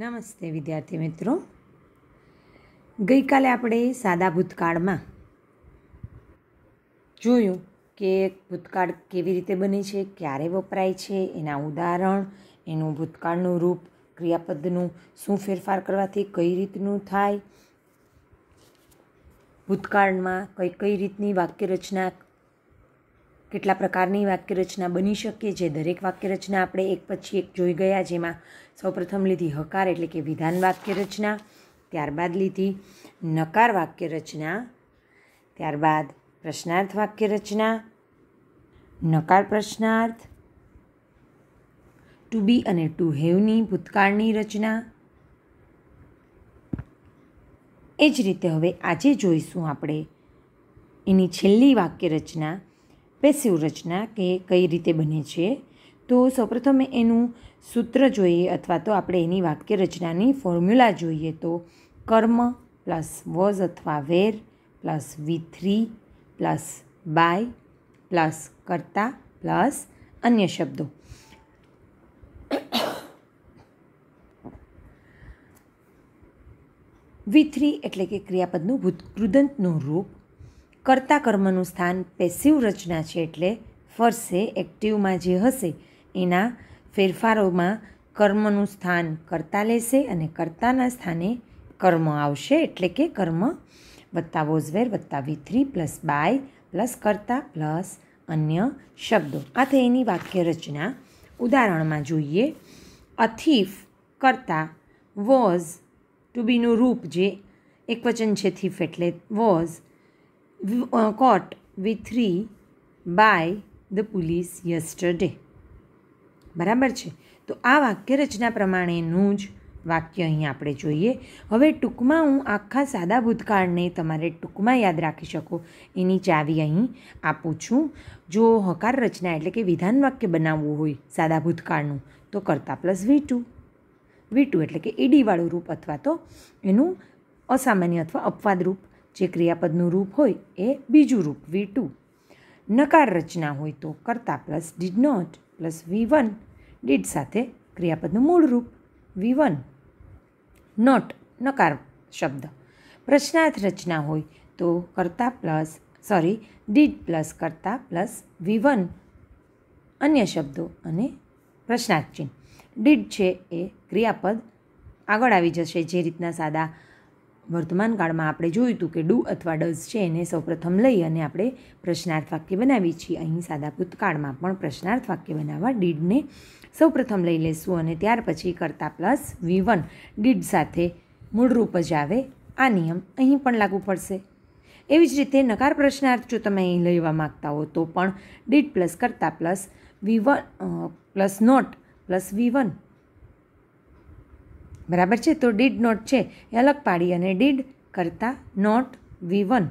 નમસ્તે વિદ્યાર્થી મિત્રો ગઈકાલે આપણે સાદા ભૂતકાળમાં જોયું કે ભૂતકાળ કેવી રીતે બને છે ક્યારે વપરાય છે એના ઉદાહરણ એનું ભૂતકાળનું રૂપ ક્રિયાપદનું શું ફેરફાર કરવાથી કઈ રીતનું થાય ભૂતકાળમાં કઈ કઈ રીતની વાક્યરચના કેટલા પ્રકારની વાક્યરચના બની શકીએ જે દરેક વાક્યરચના આપણે એક પછી એક જોઈ ગયા જેમાં સૌપ્રથમ લીધી હકાર એટલે કે વિધાન વાક્યરચના ત્યારબાદ લીધી નકાર વાક્યરચના ત્યારબાદ પ્રશ્નાર્થ વાક્યરચના નકાર પ્રશ્નાર્થ ટુ બી અને ટુ હેવની ભૂતકાળની રચના એ જ રીતે હવે આજે જોઈશું આપણે એની છેલ્લી વાક્ય રચના પેસિવ રચના કે કઈ રીતે બને છે તો સૌપ્રથમ એનું સૂત્ર જોઈએ અથવા તો આપણે એની વાક્ય રચનાની ફોર્મ્યુલા જોઈએ તો કર્મ પ્લસ વોઝ અથવા were plus V three plus by plus કરતા પ્લસ અન્ય શબ્દો વી થ્રી એટલે કે ક્રિયાપદનું કૃદંતનું રૂપ કર્તા કર્મનું સ્થાન પેસિવ રચના છે એટલે ફરશે એક્ટિવમાં જે હશે એના ફેરફારોમાં કર્મનું સ્થાન કર્તા લેશે અને કર્તાના સ્થાને કર્મ આવશે એટલે કે કર્મ વત્તા વોઝવેર વત્તા V three plus by plus કરતા પ્લસ અન્ય શબ્દો આ થઈ એની વાક્ય રચના ઉદાહરણમાં જોઈએ અથીફ કરતા વોઝ ટુ બીનું રૂપ જે એક વચન છે થીફ એટલે was Uh, caught with three by the police yesterday બરાબર છે તો આ વાક્ય રચના પ્રમાણેનું જ વાક્ય અહીં આપણે જોઈએ હવે ટૂંકમાં હું આખા સાદા ભૂતકાળને તમારે ટૂંકમાં યાદ રાખી શકો એની ચાવી અહીં આપું છું જો હકાર રચના એટલે કે વિધાન વાક્ય બનાવવું હોય સાદા ભૂતકાળનું તો કરતા plus V two V two એટલે કે એડીવાળું e રૂપ અથવા તો એનું અસામાન્ય અથવા અપવાદ રૂપ જે ક્રિયાપદનું રૂપ હોય એ બીજું રૂપ વી ટુ નકાર રચના હોય તો કરતા plus did not plus V one did સાથે ક્રિયાપદનું મૂળ રૂપ વી વન નોટ નકાર શબ્દ પ્રશ્નાર્થ રચના હોય તો કરતા પ્લસ સોરી ડીડ પ્લસ કરતા પ્લસ વી વન અન્ય શબ્દો અને પ્રશ્નાર્થ ચિહ્ન ડીડ છે એ ક્રિયાપદ આગળ આવી જશે જે રીતના સાદા વર્તમાન કાળમાં આપણે જોયું હતું કે ડુ અથવા ડઝ છે એને સૌપ્રથમ લઈ અને આપણે પ્રશ્નાર્થ વાક્ય બનાવીએ છીએ અહીં સાદા ભૂતકાળમાં પણ પ્રશ્નાર્થ વાક્ય બનાવવા ડીડને સૌપ્રથમ લઈ લેશું અને ત્યાર પછી કરતા પ્લસ વી વન ડીડ સાથે મૂળરૂપ જ આવે આ નિયમ અહીં પણ લાગુ પડશે એવી જ રીતે નકાર પ્રશ્નાર્થ જો તમે અહીં લેવા માગતા હો તો પણ ડીડ પ્લસ કરતાં plus V one plus not plus V one બરાબર છે તો ડીડ નોટ છે એ અલગ પાડી અને ડીડ કરતાં નોટ વી વન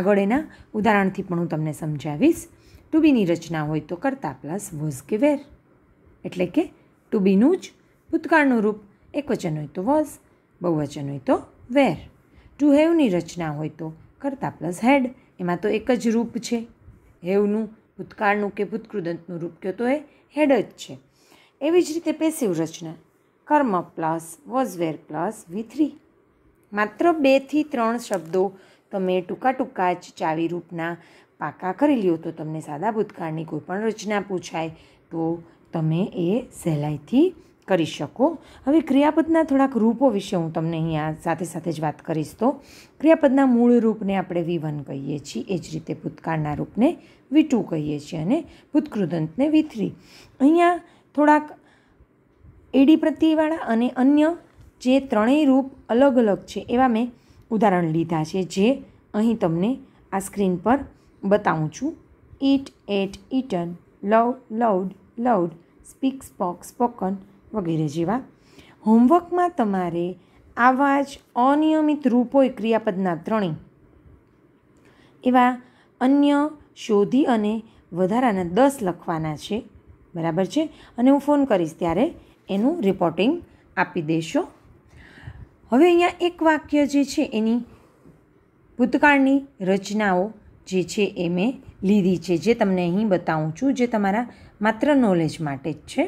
આગળ એના ઉદાહરણથી પણ હું તમને સમજાવીશ ટુ બીની રચના હોય તો કરતા પ્લસ વોઝ કે વેર એટલે કે ટુ બીનું જ ભૂતકાળનું રૂપ એકવચન હોય તો વોઝ બહુવચન હોય તો વેર ટુ હેવની રચના હોય તો કરતા પ્લસ હેડ એમાં તો એક જ રૂપ છે હેવનું ભૂતકાળનું કે ભૂતકૃદંતનું રૂપ કહો તો એ હેડ જ છે એવી જ રીતે પેસિવ રચના કર્મ પ્લસ વોઝવેર પ્લસ વિથરી માત્ર બેથી ત્રણ શબ્દો તમે ટૂંકા ટૂંકા જ ચાવી રૂપના પાકા કરી લ્યો તો તમને સાદા ભૂતકાળની કોઈ પણ રચના પૂછાય તો તમે એ સહેલાઈથી કરી શકો હવે ક્રિયાપદના થોડાક રૂપો વિશે હું તમને અહીંયા સાથે સાથે જ વાત કરીશ તો ક્રિયાપદના મૂળ રૂપને આપણે વિવન કહીએ છીએ એ જ રીતે ભૂતકાળના રૂપને વીટું કહીએ છીએ અને ભૂતકૃદંતને વિથરી અહીંયા થોડાક એડી પ્રત્યયવાળા અને અન્ય જે ત્રણેય રૂપ અલગ અલગ છે એવા મેં ઉદાહરણ લીધા છે જે અહીં તમને આ સ્ક્રીન પર બતાવું છું eat ate eaten love loved loved speak spoke spoken વગેરે જેવા હોમવર્કમાં તમારે આવા જ અનિયમિત રૂપોય ક્રિયાપદના ત્રણેય એવા અન્ય શોધી અને વધારાના દસ લખવાના છે બરાબર છે અને હું ફોન કરીશ ત્યારે એનું રિપોર્ટિંગ આપી દેશો હવે અહીંયા એક વાક્ય જે છે એની ભૂતકાળની રચનાઓ જે છે એ મેં લીધી છે જે તમને અહીં બતાવું છું જે તમારા માત્ર નોલેજ માટે જ છે